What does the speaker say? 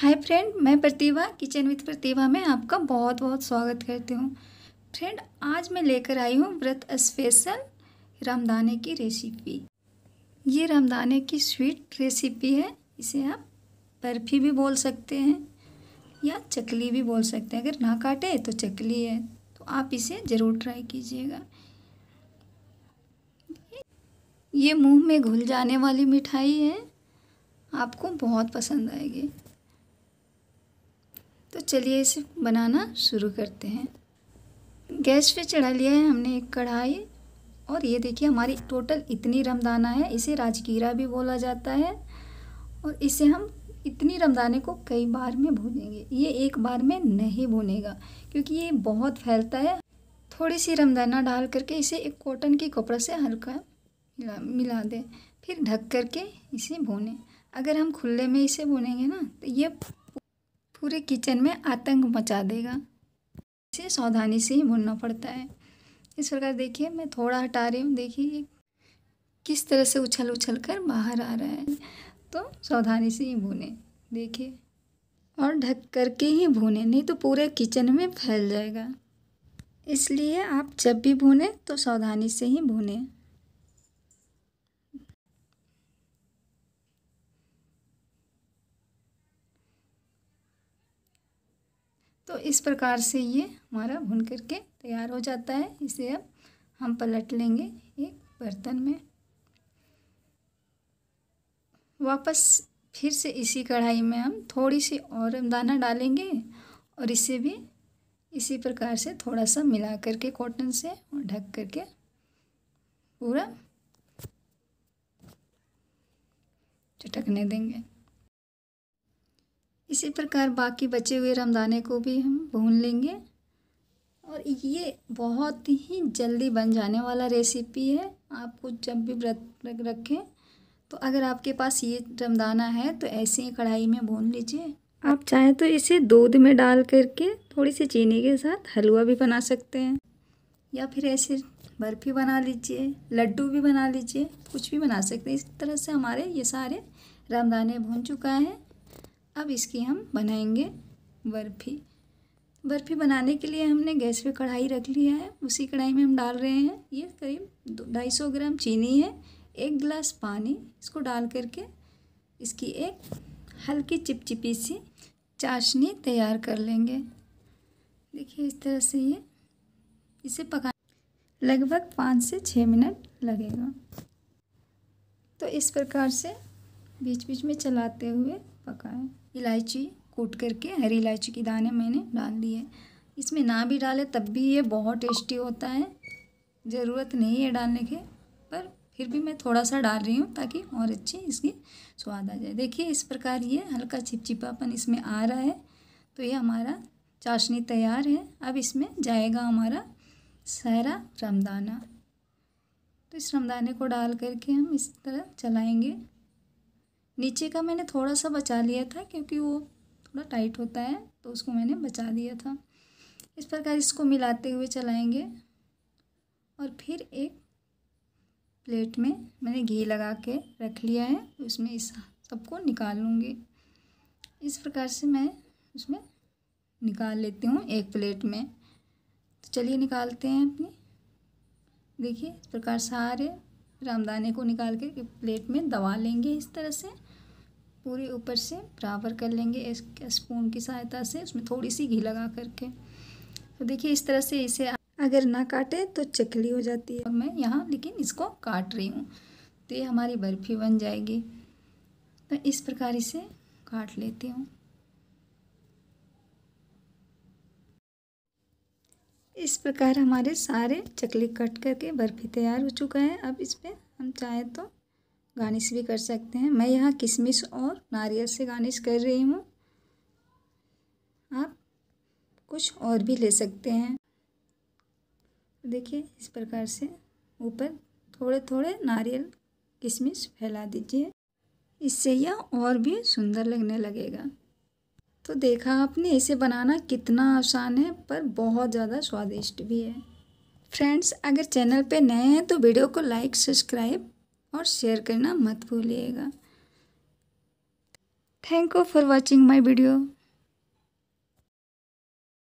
hi friend मैं प्रतिभा kitchen with प्रतिभा में आपका बहुत बहुत स्वागत करती हूँ फ्रेंड आज मैं लेकर आई हूँ व्रत स्पेशल रामदाने की रेसिपी ये रामदाने की स्वीट रेसिपी है इसे आप बर्फी भी बोल सकते हैं या चकली भी बोल सकते हैं अगर ना काटे तो चकली है तो आप इसे ज़रूर ट्राई कीजिएगा ये मुंह में घुल जाने वाली मिठाई है आपको बहुत पसंद आएगी चलिए इसे बनाना शुरू करते हैं गैस पे चढ़ा लिया है हमने एक कढ़ाई और ये देखिए हमारी टोटल इतनी रमदाना है इसे राजगीरा भी बोला जाता है और इसे हम इतनी रमदाने को कई बार में भूनेंगे ये एक बार में नहीं भूनेगा क्योंकि ये बहुत फैलता है थोड़ी सी रमदाना डाल करके इसे एक कॉटन के कपड़ा से हल्का मिला मिला दें फिर ढक करके इसे भूनें अगर हम खुले में इसे भूनेंगे ना तो ये पूरे किचन में आतंक मचा देगा इसे सावधानी से ही भूनना पड़ता है इस प्रकार देखिए मैं थोड़ा हटा रही हूँ देखिए किस तरह से उछल उछल कर बाहर आ रहा है तो सावधानी से ही भूने देखिए और ढक करके ही भूने नहीं तो पूरे किचन में फैल जाएगा इसलिए आप जब भी भूने तो सावधानी से ही भूने तो इस प्रकार से ये हमारा भुन करके तैयार हो जाता है इसे अब हम पलट लेंगे एक बर्तन में वापस फिर से इसी कढ़ाई में हम थोड़ी सी और दाना डालेंगे और इसे भी इसी प्रकार से थोड़ा सा मिला करके कॉटन से और ढक करके पूरा चटकने देंगे इसी प्रकार बाकी बचे हुए रमदाने को भी हम भून लेंगे और ये बहुत ही जल्दी बन जाने वाला रेसिपी है आपको जब भी व्रत रखें तो अगर आपके पास ये रमदाना है तो ऐसे ही कढ़ाई में भून लीजिए आप चाहें तो इसे दूध में डाल करके थोड़ी सी चीनी के साथ हलवा भी बना सकते हैं या फिर ऐसे बर्फ़ी बना लीजिए लड्डू भी बना लीजिए कुछ भी बना सकते हैं इस तरह से हमारे ये सारे रमदाने भून चुका है अब इसकी हम बनाएंगे बर्फ़ी बर्फ़ी बनाने के लिए हमने गैस पे कढ़ाई रख लिया है उसी कढ़ाई में हम डाल रहे हैं ये करीब ढाई सौ ग्राम चीनी है एक गिलास पानी इसको डाल करके इसकी एक हल्की चिपचिपी सी चाशनी तैयार कर लेंगे देखिए इस तरह से ये इसे पका लगभग पाँच से छः मिनट लगेगा तो इस प्रकार से बीच बीच में चलाते हुए पकाएं इलायची कूट करके हरी इलायची के दाने मैंने डाल दिए इसमें ना भी डाले तब भी ये बहुत टेस्टी होता है ज़रूरत नहीं है डालने के पर फिर भी मैं थोड़ा सा डाल रही हूँ ताकि और अच्छी इसकी स्वाद आ जाए देखिए इस प्रकार ये हल्का चिपचिपापन इसमें आ रहा है तो ये हमारा चाशनी तैयार है अब इसमें जाएगा हमारा सारा रमदाना तो इस रमदाने को डाल करके हम इस तरह चलाएंगे नीचे का मैंने थोड़ा सा बचा लिया था क्योंकि वो थोड़ा टाइट होता है तो उसको मैंने बचा दिया था इस प्रकार इसको मिलाते हुए चलाएंगे और फिर एक प्लेट में मैंने घी लगा के रख लिया है उसमें इस सबको निकाल लूँगी इस प्रकार से मैं उसमें निकाल लेती हूँ एक प्लेट में तो चलिए निकालते हैं अपनी देखिए इस प्रकार सारे रामदाने को निकाल के प्लेट में दबा लेंगे इस तरह से पूरे ऊपर से बराबर कर लेंगे इस स्पून की सहायता से उसमें थोड़ी सी घी लगा करके तो देखिए इस तरह से इसे अगर ना काटे तो चकली हो जाती है और मैं यहाँ लेकिन इसको काट रही हूँ तो ये हमारी बर्फ़ी बन जाएगी तो इस प्रकार इसे काट लेती हूँ इस प्रकार हमारे सारे चकली कट करके बर्फ़ी तैयार हो चुका है अब इस पर हम चाहे तो गार्निश भी कर सकते हैं मैं यहाँ किशमिश और नारियल से गार्निश कर रही हूँ आप कुछ और भी ले सकते हैं देखिए इस प्रकार से ऊपर थोड़े थोड़े नारियल किशमिश फैला दीजिए इससे यह और भी सुंदर लगने लगेगा तो देखा आपने इसे बनाना कितना आसान है पर बहुत ज़्यादा स्वादिष्ट भी है फ्रेंड्स अगर चैनल पे नए हैं तो वीडियो को लाइक सब्सक्राइब और शेयर करना मत भूलिएगा thank you for watching my video